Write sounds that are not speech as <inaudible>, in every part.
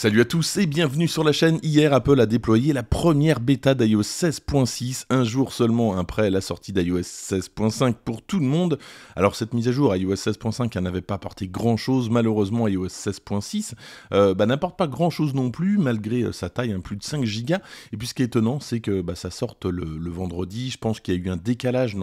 Salut à tous et bienvenue sur la chaîne. Hier, Apple a déployé la première bêta d'iOS 16.6, un jour seulement après la sortie d'iOS 16.5 pour tout le monde. Alors cette mise à jour iOS 16.5 n'avait pas apporté grand-chose, malheureusement iOS 16.6 euh, bah, n'apporte pas grand-chose non plus, malgré euh, sa taille, un hein, plus de 5 gigas. Et puis ce qui est étonnant, c'est que bah, ça sorte le, vendredi. Je pense qu'il y a eu un décalage,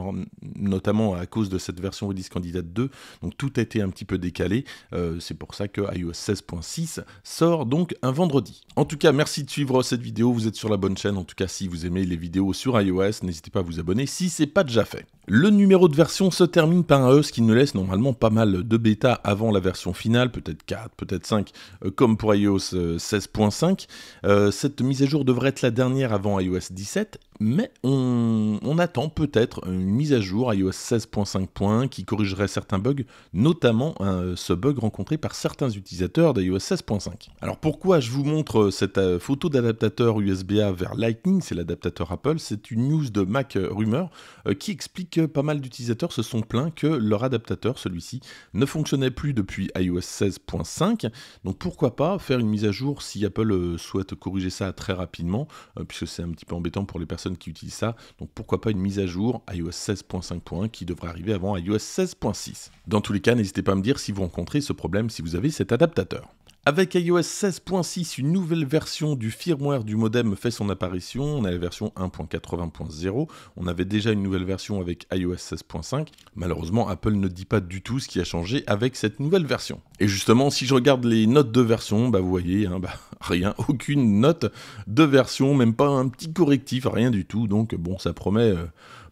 notamment à cause de cette version Redis Candidate 2. Donc tout a été un petit peu décalé. Euh, c'est pour ça que iOS 16.6 sort donc un vendredi. En tout cas, merci de suivre cette vidéo, vous êtes sur la bonne chaîne. En tout cas, si vous aimez les vidéos sur iOS, n'hésitez pas à vous abonner si c'est pas déjà fait. Le numéro de version se termine par un E, qui ne laisse normalement pas mal de bêta avant la version finale, peut-être 4, peut-être 5, euh, comme pour iOS 16.5. Euh, euh, cette mise à jour devrait être la dernière avant iOS 17, mais on, attend peut-être une mise à jour iOS 16.5.1 qui corrigerait certains bugs, notamment ce bug rencontré par certains utilisateurs d'iOS 16.5. Alors pourquoi je vous montre euh, cette euh, photo d'adaptateur USB-A vers Lightning, c'est l'adaptateur Apple, c'est une news de Mac euh, Rumor qui explique que pas mal d'utilisateurs se sont plaints que leur adaptateur, celui-ci, ne fonctionnait plus depuis iOS 16.5. Donc pourquoi pas faire une mise à jour si Apple souhaite corriger ça très rapidement, puisque c'est un petit peu embêtant pour les personnes qui utilisent ça. Donc pourquoi pas une mise à jour iOS 16.5.1 qui devrait arriver avant iOS 16.6. Dans tous les cas, n'hésitez pas à me dire si vous rencontrez ce problème, si vous avez cet adaptateur. Avec iOS 16.6, une nouvelle version du firmware du modem fait son apparition. On a la version 1.80.0. On avait déjà une nouvelle version avec iOS 16.5. Malheureusement, Apple ne dit pas du tout ce qui a changé avec cette nouvelle version. Et justement, si je regarde les notes de version, bah vous voyez, hein, bah, <laughs> rien, aucune note de version, même pas un petit correctif, rien du tout. Donc bon, ça promet euh,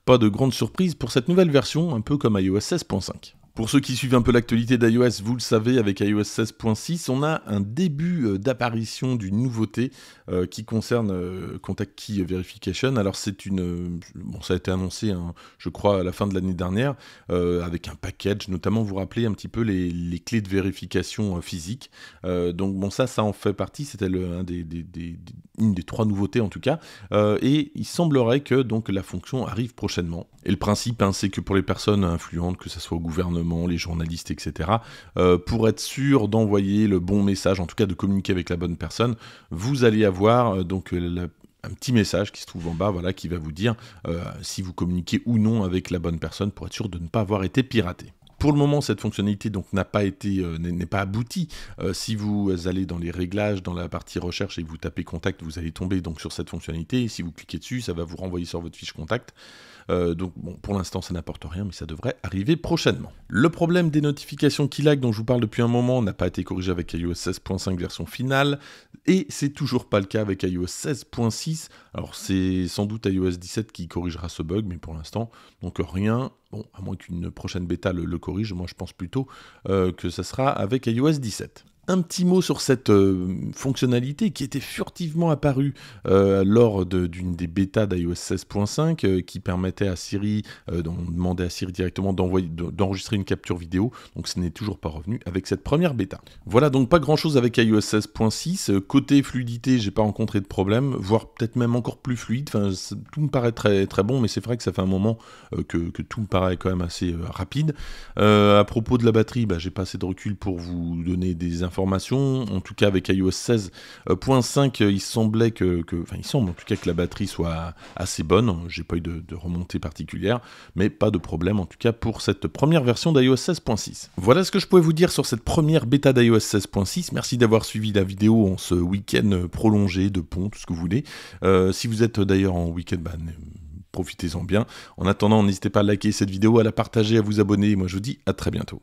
pas de grandes surprises pour cette nouvelle version, un peu comme iOS 16.5. Pour ceux qui suivent un peu l'actualité d'iOS, vous le savez, avec iOS 16.6, on a un début euh, d'apparition d'une nouveauté euh, qui concerne euh, Contact Key Verification. Alors c'est une, bon, ça a été annoncé, hein, je crois, à la fin de l'année dernière, avec un package, notamment vous rappelez un petit peu les, clés de vérification physique. donc bon, ça, ça en fait partie. C'était un des, des, une des trois nouveautés en tout cas, euh, et il semblerait que donc la fonction arrive prochainement. Et le principe, hein, c'est que pour les personnes influentes, que ce soit au gouvernement, les journalistes, etc., euh, pour être sûr d'envoyer le bon message, en tout cas de communiquer avec la bonne personne, vous allez avoir euh, donc un petit message qui se trouve en bas, voilà, qui va vous dire si vous communiquez ou non avec la bonne personne pour être sûr de ne pas avoir été piraté. Pour le moment, cette fonctionnalité donc n'a pas été euh, n'est pas aboutie. Euh, si vous allez dans les réglages, dans la partie recherche et vous tapez contact, vous allez tomber donc sur cette fonctionnalité. si vous cliquez dessus, ça va vous renvoyer sur votre fiche contact. Euh, donc bon, pour l'instant, ça n'apporte rien, mais ça devrait arriver prochainement. Le problème des notifications qui lag dont je vous parle depuis un moment n'a pas été corrigé avec iOS 16.5 version finale, et c'est toujours pas le cas avec iOS 16.6. Alors c'est sans doute iOS 17 qui corrigera ce bug, mais pour l'instant, donc rien. Bon, à moins qu'une prochaine bêta le, le moi je pense plutôt euh, que ça sera avec iOS 17 un petit mot sur cette euh, fonctionnalité qui était furtivement apparue euh, lors d'une des bêtas d'iOS 16.5 euh, qui permettait à Siri, on demandait à Siri directement d'enregistrer une capture vidéo, donc ce n'est toujours pas revenu avec cette première bêta. Voilà donc pas grand chose avec iOS 16.6, côté fluidité j'ai pas rencontré de problème, voire peut-être même encore plus fluide, enfin, tout me paraît très, très bon mais c'est vrai que ça fait un moment que, tout me paraît quand même assez rapide. à propos de la batterie, bah, j'ai pas assez de recul pour vous donner des informations en tout cas, avec iOS 16.5, euh, il semblait que, semble en tout cas que la batterie soit assez bonne. J'ai pas eu de, remontée particulière, mais pas de problème en tout cas pour cette première version d'iOS 16.6. Voilà ce que je pouvais vous dire sur cette première bêta d'iOS 16.6. Merci d'avoir suivi la vidéo en ce week-end prolongé de pont, tout ce que vous voulez. Euh, si vous êtes d'ailleurs en week-end, bah, profitez-en bien. En attendant, n'hésitez pas à liker cette vidéo, à la partager, à vous abonner. Et moi, je vous dis à très bientôt.